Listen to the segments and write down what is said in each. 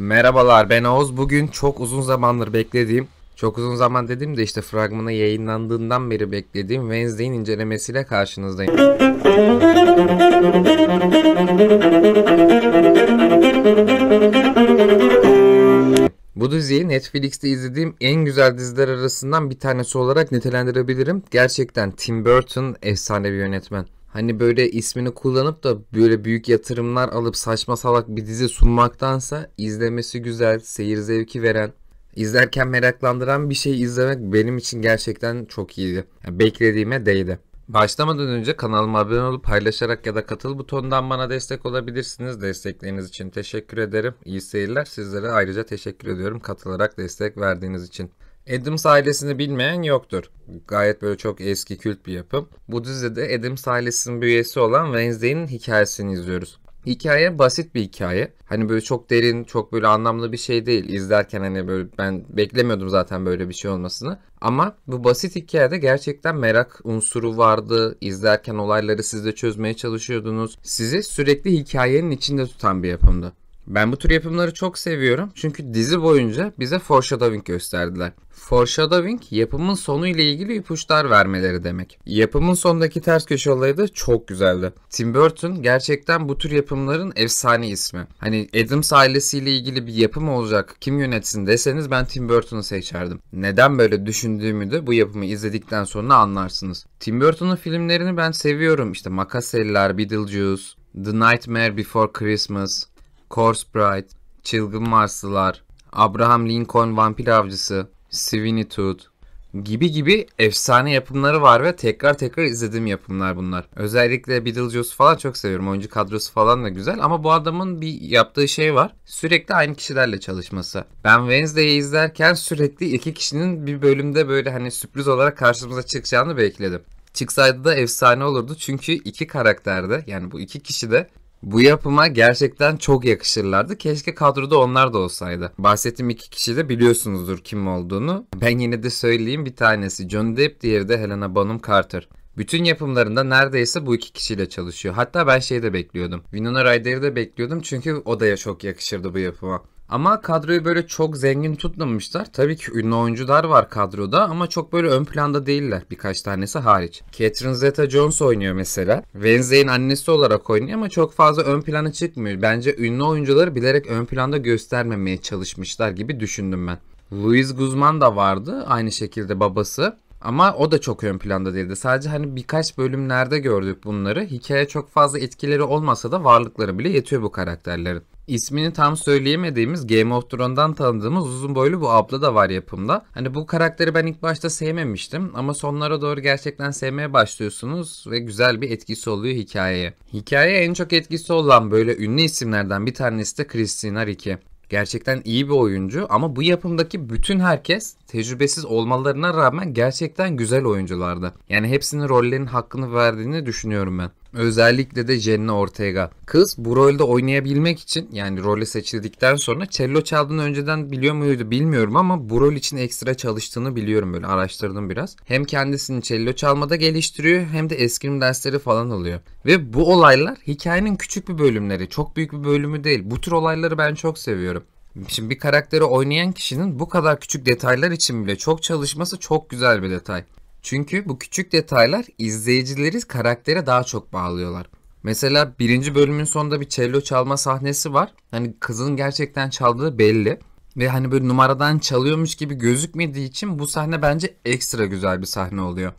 Merhabalar ben Oğuz. Bugün çok uzun zamandır beklediğim, çok uzun zaman dedim de işte fragmanı yayınlandığından beri beklediğim Wednesday'in incelemesiyle karşınızdayım. Bu diziyi Netflix'te izlediğim en güzel diziler arasından bir tanesi olarak nitelendirebilirim. Gerçekten Tim Burton efsane bir yönetmen hani böyle ismini kullanıp da böyle büyük yatırımlar alıp saçma salak bir dizi sunmaktansa izlemesi güzel, seyir zevki veren, izlerken meraklandıran bir şey izlemek benim için gerçekten çok iyiydi. Yani beklediğime değdi. Başlamadan önce kanalıma abone olup paylaşarak ya da katıl butonundan bana destek olabilirsiniz. Destekleriniz için teşekkür ederim. İyi seyirler. Sizlere ayrıca teşekkür ediyorum katılarak destek verdiğiniz için. Adams ailesini bilmeyen yoktur. Gayet böyle çok eski kült bir yapım. Bu dizide Adams ailesinin bir üyesi olan Wednesday'in hikayesini izliyoruz. Hikaye basit bir hikaye. Hani böyle çok derin, çok böyle anlamlı bir şey değil. İzlerken hani böyle ben beklemiyordum zaten böyle bir şey olmasını. Ama bu basit hikayede gerçekten merak unsuru vardı. İzlerken olayları siz de çözmeye çalışıyordunuz. Sizi sürekli hikayenin içinde tutan bir yapımdı. Ben bu tür yapımları çok seviyorum çünkü dizi boyunca bize foreshadowing gösterdiler. Foreshadowing yapımın sonu ile ilgili ipuçlar vermeleri demek. Yapımın sondaki ters köşe olayı da çok güzeldi. Tim Burton gerçekten bu tür yapımların efsane ismi. Hani Adams ailesiyle ilgili bir yapım olacak kim yönetsin deseniz ben Tim Burton'u seçerdim. Neden böyle düşündüğümü de bu yapımı izledikten sonra anlarsınız. Tim Burton'un filmlerini ben seviyorum. İşte Makas Beetlejuice, The Nightmare Before Christmas, Corpse Bride, Çılgın Marslılar, Abraham Lincoln Vampir Avcısı, Sweeney Todd gibi gibi efsane yapımları var ve tekrar tekrar izlediğim yapımlar bunlar. Özellikle Beetlejuice falan çok seviyorum. Oyuncu kadrosu falan da güzel ama bu adamın bir yaptığı şey var. Sürekli aynı kişilerle çalışması. Ben Wednesday'i izlerken sürekli iki kişinin bir bölümde böyle hani sürpriz olarak karşımıza çıkacağını bekledim çıksaydı da efsane olurdu. Çünkü iki karakterde yani bu iki kişi de bu yapıma gerçekten çok yakışırlardı. Keşke kadroda onlar da olsaydı. Bahsettiğim iki kişi de biliyorsunuzdur kim olduğunu. Ben yine de söyleyeyim bir tanesi John Depp, diğeri de Helena Bonham Carter. Bütün yapımlarında neredeyse bu iki kişiyle çalışıyor. Hatta ben şeyi de bekliyordum. Winona Ryder'i de bekliyordum çünkü o da çok yakışırdı bu yapıma. Ama kadroyu böyle çok zengin tutmamışlar. Tabii ki ünlü oyuncular var kadroda ama çok böyle ön planda değiller birkaç tanesi hariç. Catherine Zeta-Jones oynuyor mesela. Wednesday'in annesi olarak oynuyor ama çok fazla ön plana çıkmıyor. Bence ünlü oyuncuları bilerek ön planda göstermemeye çalışmışlar gibi düşündüm ben. Luis Guzman da vardı aynı şekilde babası. Ama o da çok ön planda değildi. Sadece hani birkaç bölümlerde gördük bunları. Hikaye çok fazla etkileri olmasa da varlıkları bile yetiyor bu karakterlerin. İsmini tam söyleyemediğimiz Game of Thrones'dan tanıdığımız uzun boylu bu abla da var yapımda. Hani bu karakteri ben ilk başta sevmemiştim ama sonlara doğru gerçekten sevmeye başlıyorsunuz ve güzel bir etkisi oluyor hikayeye. Hikayeye en çok etkisi olan böyle ünlü isimlerden bir tanesi de Christina Ricci. Gerçekten iyi bir oyuncu ama bu yapımdaki bütün herkes tecrübesiz olmalarına rağmen gerçekten güzel oyunculardı. Yani hepsinin rollerinin hakkını verdiğini düşünüyorum ben. Özellikle de Jenna Ortega. Kız bu rolde oynayabilmek için yani role seçildikten sonra cello çaldığını önceden biliyor muydu bilmiyorum ama bu rol için ekstra çalıştığını biliyorum böyle araştırdım biraz. Hem kendisini cello çalmada geliştiriyor hem de eskrim dersleri falan alıyor. Ve bu olaylar hikayenin küçük bir bölümleri çok büyük bir bölümü değil. Bu tür olayları ben çok seviyorum. Şimdi bir karakteri oynayan kişinin bu kadar küçük detaylar için bile çok çalışması çok güzel bir detay. Çünkü bu küçük detaylar izleyicileri karaktere daha çok bağlıyorlar. Mesela birinci bölümün sonunda bir cello çalma sahnesi var. Hani kızın gerçekten çaldığı belli. Ve hani böyle numaradan çalıyormuş gibi gözükmediği için bu sahne bence ekstra güzel bir sahne oluyor.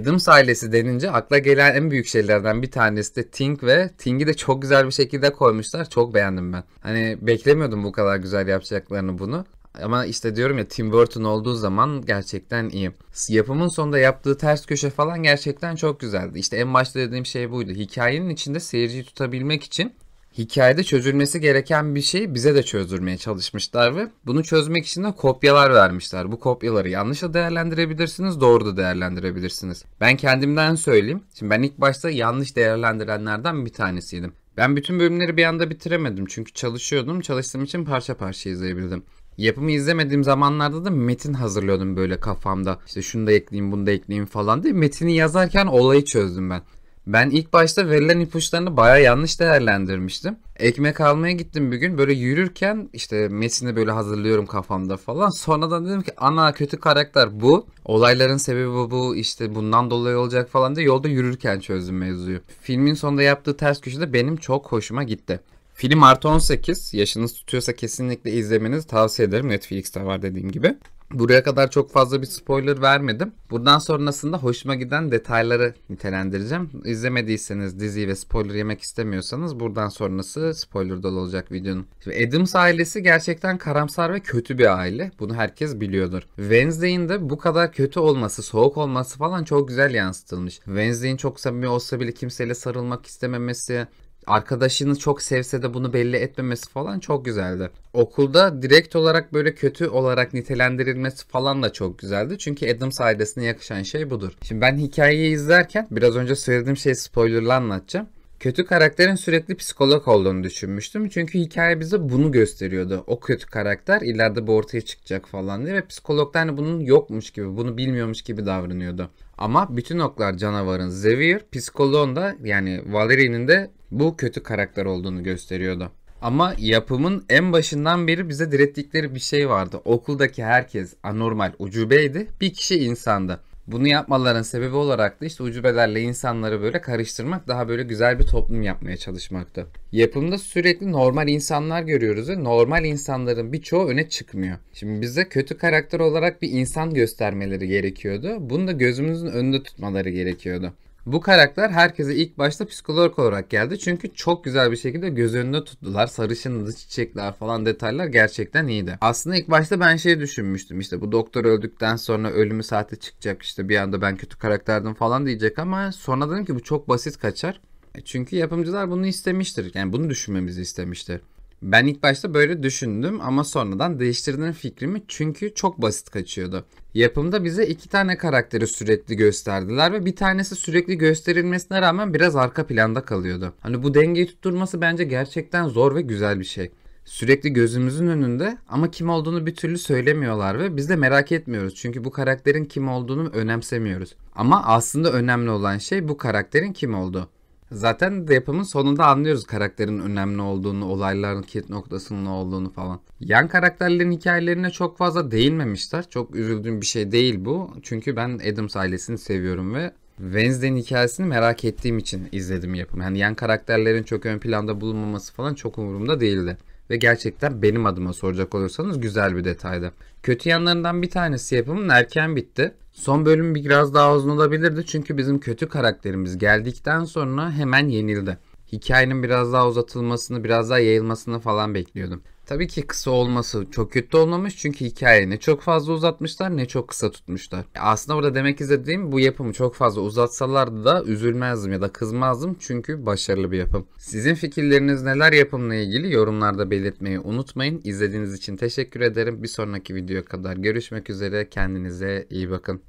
Adams ailesi denince akla gelen en büyük şeylerden bir tanesi de Ting ve Ting'i de çok güzel bir şekilde koymuşlar. Çok beğendim ben. Hani beklemiyordum bu kadar güzel yapacaklarını bunu. Ama işte diyorum ya Tim Burton olduğu zaman gerçekten iyi. Yapımın sonunda yaptığı ters köşe falan gerçekten çok güzeldi. İşte en başta dediğim şey buydu. Hikayenin içinde seyirciyi tutabilmek için hikayede çözülmesi gereken bir şeyi bize de çözdürmeye çalışmışlar ve bunu çözmek için de kopyalar vermişler. Bu kopyaları yanlış da değerlendirebilirsiniz, doğru da değerlendirebilirsiniz. Ben kendimden söyleyeyim. Şimdi ben ilk başta yanlış değerlendirenlerden bir tanesiydim. Ben bütün bölümleri bir anda bitiremedim çünkü çalışıyordum. Çalıştığım için parça parça izleyebildim. Yapımı izlemediğim zamanlarda da metin hazırlıyordum böyle kafamda. İşte şunu da ekleyeyim bunu da ekleyeyim falan diye. Metini yazarken olayı çözdüm ben. Ben ilk başta verilen ipuçlarını baya yanlış değerlendirmiştim. Ekmek almaya gittim bir gün böyle yürürken işte metini böyle hazırlıyorum kafamda falan. Sonradan dedim ki ana kötü karakter bu. Olayların sebebi bu işte bundan dolayı olacak falan diye yolda yürürken çözdüm mevzuyu. Filmin sonunda yaptığı ters köşe de benim çok hoşuma gitti. Film artı 18. Yaşınız tutuyorsa kesinlikle izlemenizi tavsiye ederim. Netflix'te var dediğim gibi. Buraya kadar çok fazla bir spoiler vermedim. Buradan sonrasında hoşuma giden detayları nitelendireceğim. İzlemediyseniz dizi ve spoiler yemek istemiyorsanız buradan sonrası spoiler dolu olacak videonun. Şimdi Adams ailesi gerçekten karamsar ve kötü bir aile. Bunu herkes biliyordur. Wednesday'in de bu kadar kötü olması, soğuk olması falan çok güzel yansıtılmış. Wednesday'in çok samimi olsa bile kimseyle sarılmak istememesi, arkadaşını çok sevse de bunu belli etmemesi falan çok güzeldi. Okulda direkt olarak böyle kötü olarak nitelendirilmesi falan da çok güzeldi. Çünkü Adams ailesine yakışan şey budur. Şimdi ben hikayeyi izlerken biraz önce söylediğim şeyi spoilerla anlatacağım kötü karakterin sürekli psikolog olduğunu düşünmüştüm. Çünkü hikaye bize bunu gösteriyordu. O kötü karakter ileride bu ortaya çıkacak falan diye ve psikolog da hani bunun yokmuş gibi, bunu bilmiyormuş gibi davranıyordu. Ama bütün oklar canavarın Xavier, psikoloğun da yani Valerie'nin de bu kötü karakter olduğunu gösteriyordu. Ama yapımın en başından beri bize direttikleri bir şey vardı. Okuldaki herkes anormal, ucubeydi. Bir kişi insandı. Bunu yapmaların sebebi olarak da işte ucubelerle insanları böyle karıştırmak daha böyle güzel bir toplum yapmaya çalışmakta. Yapımda sürekli normal insanlar görüyoruz ve normal insanların birçoğu öne çıkmıyor. Şimdi bize kötü karakter olarak bir insan göstermeleri gerekiyordu. Bunu da gözümüzün önünde tutmaları gerekiyordu. Bu karakter herkese ilk başta psikolog olarak geldi. Çünkü çok güzel bir şekilde göz önünde tuttular. Sarışınlı çiçekler falan detaylar gerçekten iyiydi. Aslında ilk başta ben şey düşünmüştüm. işte bu doktor öldükten sonra ölümü saate çıkacak. işte bir anda ben kötü karakterdim falan diyecek ama sonra dedim ki bu çok basit kaçar. E, çünkü yapımcılar bunu istemiştir. Yani bunu düşünmemizi istemiştir. Ben ilk başta böyle düşündüm ama sonradan değiştirdim fikrimi çünkü çok basit kaçıyordu. Yapımda bize iki tane karakteri sürekli gösterdiler ve bir tanesi sürekli gösterilmesine rağmen biraz arka planda kalıyordu. Hani bu dengeyi tutturması bence gerçekten zor ve güzel bir şey. Sürekli gözümüzün önünde ama kim olduğunu bir türlü söylemiyorlar ve biz de merak etmiyoruz. Çünkü bu karakterin kim olduğunu önemsemiyoruz. Ama aslında önemli olan şey bu karakterin kim olduğu. Zaten yapımın sonunda anlıyoruz karakterin önemli olduğunu, olayların kilit noktasının olduğunu falan. Yan karakterlerin hikayelerine çok fazla değinmemişler. Çok üzüldüğüm bir şey değil bu. Çünkü ben Adams ailesini seviyorum ve Wednesday'in hikayesini merak ettiğim için izledim yapımı. Yani yan karakterlerin çok ön planda bulunmaması falan çok umurumda değildi ve gerçekten benim adıma soracak olursanız güzel bir detaydı. Kötü yanlarından bir tanesi yapımın erken bitti. Son bölüm biraz daha uzun olabilirdi çünkü bizim kötü karakterimiz geldikten sonra hemen yenildi. Hikayenin biraz daha uzatılmasını, biraz daha yayılmasını falan bekliyordum. Tabii ki kısa olması çok kötü olmamış çünkü hikayeyi ne çok fazla uzatmışlar ne çok kısa tutmuşlar. Aslında burada demek istediğim bu yapımı çok fazla uzatsalardı da üzülmezdim ya da kızmazdım çünkü başarılı bir yapım. Sizin fikirleriniz neler yapımla ilgili yorumlarda belirtmeyi unutmayın. İzlediğiniz için teşekkür ederim. Bir sonraki videoya kadar görüşmek üzere. Kendinize iyi bakın.